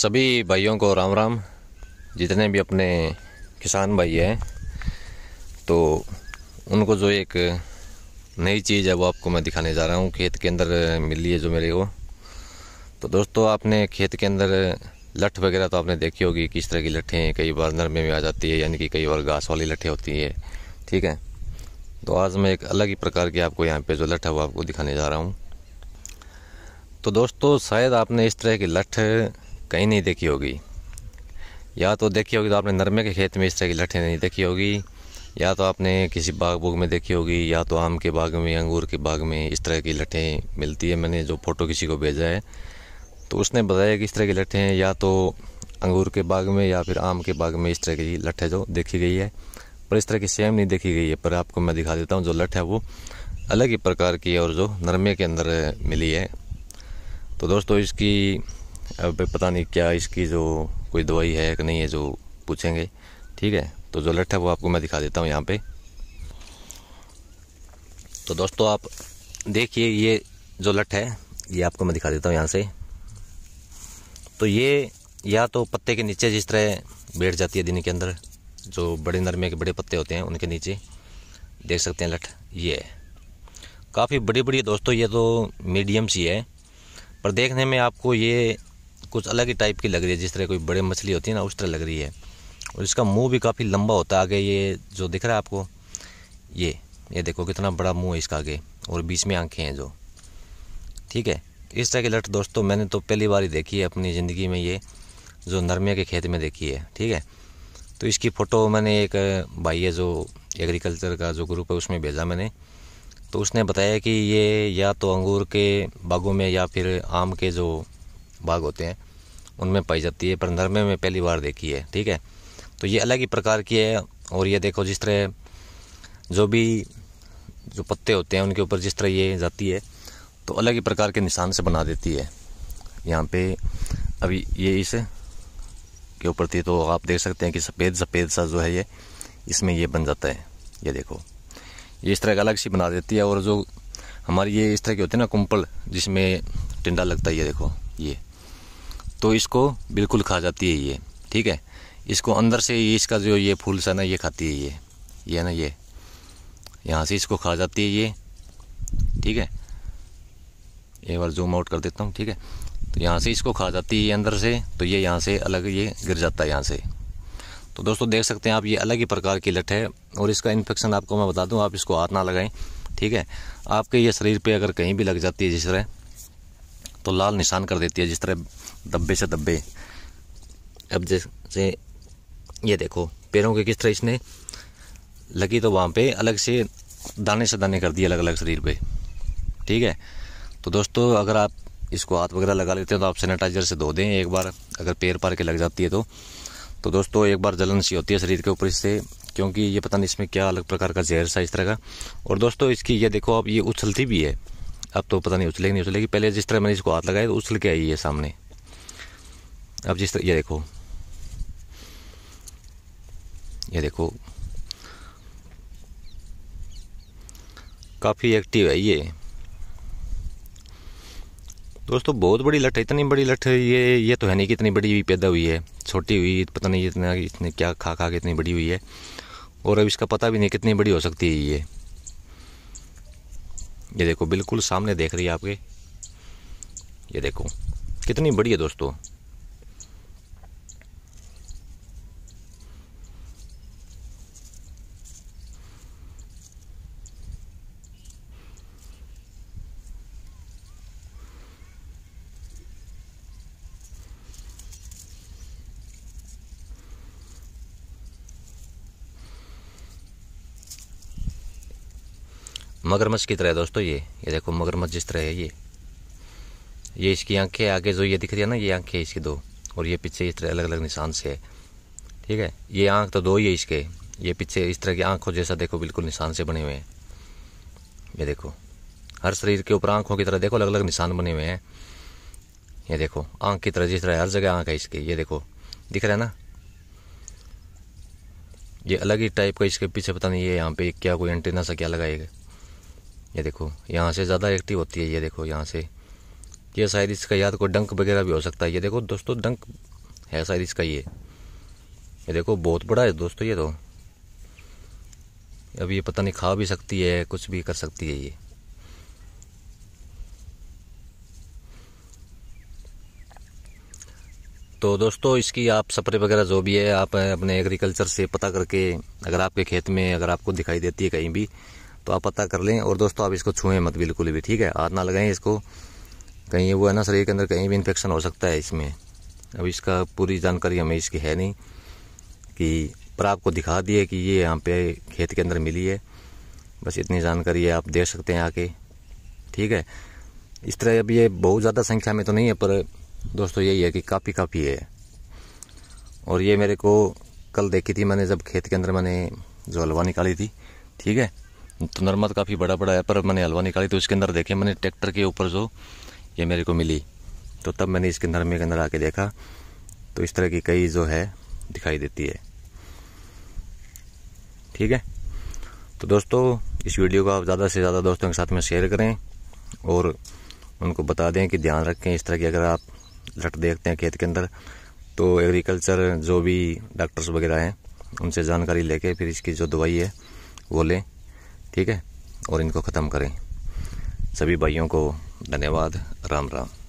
सभी भाइयों को राम राम जितने भी अपने किसान भाई हैं तो उनको जो एक नई चीज़ है वो आपको मैं दिखाने जा रहा हूँ खेत के अंदर मिली है जो मेरे को तो दोस्तों आपने खेत के अंदर लठ वगैरह तो आपने देखी होगी किस तरह की लट्ठें कई बार नरमे में आ जाती है यानी कि कई बार घास वाली लट्ठें होती है ठीक है तो आज मैं एक अलग ही प्रकार की आपको यहाँ पे जो लठ है वो आपको दिखाने जा रहा हूँ तो दोस्तों शायद आपने इस तरह की लठ कहीं नहीं देखी होगी या तो देखी होगी तो आपने नरमे के खेत में इस तरह की लठें नहीं देखी होगी या तो आपने किसी बाग बुग में देखी होगी या तो आम के बाग में अंगूर के बाग में इस तरह की लट्ठें मिलती है मैंने जो फ़ोटो किसी को भेजा है तो उसने बताया कि इस तरह की लट्ठें या तो अंगूर के बाग में या फिर आम के बाग में इस तरह की लट्ठे जो देखी गई है पर इस तरह की सेम नहीं देखी गई है पर आपको मैं दिखा देता हूँ जो लठ है वो अलग ही प्रकार की है और जो नरमे के अंदर मिली है तो दोस्तों इसकी अब पता नहीं क्या इसकी जो कोई दवाई है कि नहीं है जो पूछेंगे ठीक है तो जो लठ है वो आपको मैं दिखा देता हूँ यहाँ पे तो दोस्तों आप देखिए ये जो लठ है ये आपको मैं दिखा देता हूँ यहाँ से तो ये या तो पत्ते के नीचे जिस तरह बैठ जाती है दिन के अंदर जो बड़े नरमे के बड़े पत्ते होते हैं उनके नीचे देख सकते हैं लठ ये है काफ़ी बड़ी बड़ी है दोस्तों ये तो मीडियम सी है पर देखने में आपको ये कुछ अलग ही टाइप की लग रही है जिस तरह कोई बड़े मछली होती है ना उस तरह लग रही है और इसका मुंह भी काफ़ी लंबा होता है आगे ये जो दिख रहा है आपको ये ये देखो कितना बड़ा मुंह है इसका आगे और बीच में आंखें हैं जो ठीक है इस तरह की लट दोस्तों मैंने तो पहली बार ही देखी है अपनी ज़िंदगी में ये जो नरमिया के खेत में देखी है ठीक है तो इसकी फ़ोटो मैंने एक भाई है जो एग्रीकल्चर का जो ग्रुप है उसमें भेजा मैंने तो उसने बताया कि ये या तो अंगूर के बागों में या फिर आम के जो बाघ होते हैं उनमें पाई जाती है पर नरमे में पहली बार देखी है ठीक है तो ये अलग ही प्रकार की है और ये देखो जिस तरह जो भी जो पत्ते होते हैं उनके ऊपर जिस तरह ये जाती है तो अलग ही प्रकार के निशान से बना देती है यहाँ पे अभी ये इस के ऊपर थी तो आप देख सकते हैं कि सफ़ेद सफ़ेद सा जो है ये इसमें ये बन जाता है ये देखो ये इस तरह का अलग सी बना देती है और जो हमारी ये इस तरह के होते हैं ना कुंपल जिसमें टिंडा लगता है ये देखो ये तो इसको बिल्कुल खा जाती है ये ठीक है इसको अंदर से ये इसका जो ये फूल सा ना ये खाती है ये ये ना ये यहाँ से इसको खा जाती है ये ठीक है एक बार जूम आउट कर देता हूँ ठीक है तो यहाँ से इसको खा जाती है ये अंदर से तो ये यहाँ से अलग ये गिर जाता है यहाँ से तो दोस्तों देख सकते हैं आप ये अलग ही प्रकार की लट है और इसका इन्फेक्शन आपको मैं बता दूँ आप इसको हाथ ना लगाएं ठीक है आपके ये शरीर पर अगर कहीं भी लग जाती है जिस तरह तो लाल निशान कर देती है जिस तरह धब्बे से धब्बे अब जैसे ये देखो पैरों के किस तरह इसने लगी तो वहाँ पे अलग से दाने से दाने कर दिए अलग अलग शरीर पे ठीक है तो दोस्तों अगर आप इसको हाथ वगैरह लगा लेते हैं तो आप सैनिटाइजर से धो दें एक बार अगर पैर पार के लग जाती है तो तो दोस्तों एक बार जलन सी होती है शरीर के ऊपर इससे क्योंकि ये पता नहीं इसमें क्या अलग प्रकार का जहर सा इस तरह का और दोस्तों इसकी ये देखो अब ये उछलती भी है अब तो पता नहीं उछलेगी नहीं उछलेगी पहले जिस तरह मैंने इसको हाथ लगाया तो उछल के आई है सामने अब जिस तरह ये देखो ये देखो काफ़ी एक्टिव है ये दोस्तों बहुत बड़ी लट है इतनी बड़ी लट ये ये तो है नहीं कि इतनी बड़ी भी पैदा हुई है छोटी हुई पता नहीं इतना इसने क्या खा खा के इतनी बड़ी हुई है और अब इसका पता भी नहीं कितनी बड़ी हो सकती है ये ये देखो बिल्कुल सामने देख रही है आपके ये देखो कितनी बड़ी है दोस्तों मगरमच्छ की तरह है दोस्तों ये ये देखो मगरमच्छ जिस तरह है ये ये इसकी आंखें आगे जो ये दिख रही है ना ये आंखें इसकी दो और ये पीछे इस तरह अलग अलग निशान से है ठीक है ये आंख तो दो ही है इसके ये पीछे इस तरह की आंखों जैसा देखो बिल्कुल निशान से बने हुए हैं ये देखो हर शरीर के ऊपर आंखों की तरह देखो अलग अलग निशान बने हुए हैं ये देखो आंख की तरह जिस तरह हर जगह आंख है इसकी ये देखो दिख रहा है ना ये अलग ही टाइप का इसके पीछे पता नहीं है यहाँ पे क्या कोई एंटीना सा क्या लगाएगा ये देखो यहाँ से ज़्यादा एक्टिव होती है ये देखो यहाँ से ये शायद इसका याद तो कोई डंक वगैरह भी हो सकता है ये देखो दोस्तों डंक है शायद इसका ये ये देखो बहुत बड़ा है दोस्तों ये तो अब ये पता नहीं खा भी सकती है कुछ भी कर सकती है ये तो दोस्तों इसकी आप सप्रे वगैरह जो भी है आप अपने एग्रीकल्चर से पता करके अगर आपके खेत में अगर आपको दिखाई देती है कहीं भी तो आप पता कर लें और दोस्तों आप इसको छुएं मत बिल्कुल भी ठीक है हाथ ना लगाएं इसको कहीं वो है ना शरीर के अंदर कहीं भी इन्फेक्शन हो सकता है इसमें अब इसका पूरी जानकारी हमें इसकी है नहीं कि पर आपको दिखा दिए कि ये यहाँ पे खेत के अंदर मिली है बस इतनी जानकारी है आप देख सकते हैं आके ठीक है इस तरह अब ये बहुत ज़्यादा संख्या में तो नहीं है पर दोस्तों यही है कि काफ़ी काफ़ी है और ये मेरे को कल देखी थी मैंने जब खेत के अंदर मैंने जो हलवा निकाली थी ठीक है तो नरमा काफ़ी बड़ा बड़ा है पर मैंने हलवा निकाली तो इसके अंदर देखे मैंने ट्रैक्टर के ऊपर जो ये मेरे को मिली तो तब मैंने इसके नरमे के अंदर आके देखा तो इस तरह की कई जो है दिखाई देती है ठीक है तो दोस्तों इस वीडियो को आप ज़्यादा से ज़्यादा दोस्तों के साथ में शेयर करें और उनको बता दें कि ध्यान रखें इस तरह की अगर आप लट देखते हैं खेत के अंदर तो एग्रीकल्चर जो भी डॉक्टर्स वगैरह हैं उनसे जानकारी लेके फिर इसकी जो दवाई है वो लें ठीक है और इनको ख़त्म करें सभी भाइयों को धन्यवाद राम राम